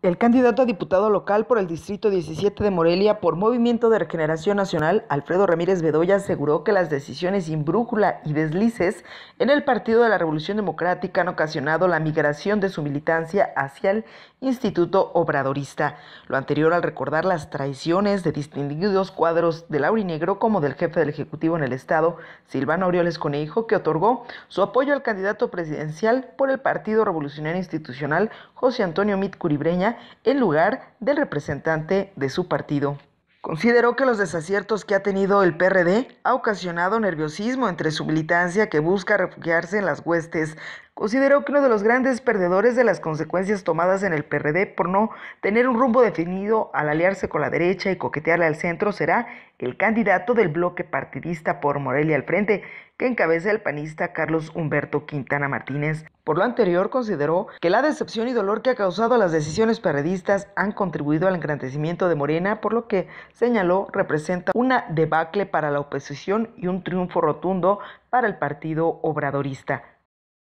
El candidato a diputado local por el Distrito 17 de Morelia por Movimiento de Regeneración Nacional, Alfredo Ramírez Bedoya, aseguró que las decisiones sin brújula y deslices en el Partido de la Revolución Democrática han ocasionado la migración de su militancia hacia el Instituto Obradorista. Lo anterior al recordar las traiciones de distinguidos cuadros del Aurinegro como del jefe del Ejecutivo en el Estado, Silvano Aureoles Conejo, que otorgó su apoyo al candidato presidencial por el Partido Revolucionario Institucional, José Antonio Mit Curibreña, en lugar del representante de su partido. Consideró que los desaciertos que ha tenido el PRD ha ocasionado nerviosismo entre su militancia que busca refugiarse en las huestes Consideró que uno de los grandes perdedores de las consecuencias tomadas en el PRD por no tener un rumbo definido al aliarse con la derecha y coquetearle al centro será el candidato del bloque partidista por Morelia al frente, que encabeza el panista Carlos Humberto Quintana Martínez. Por lo anterior, consideró que la decepción y dolor que ha causado las decisiones perredistas han contribuido al engrandecimiento de Morena, por lo que señaló representa una debacle para la oposición y un triunfo rotundo para el partido obradorista.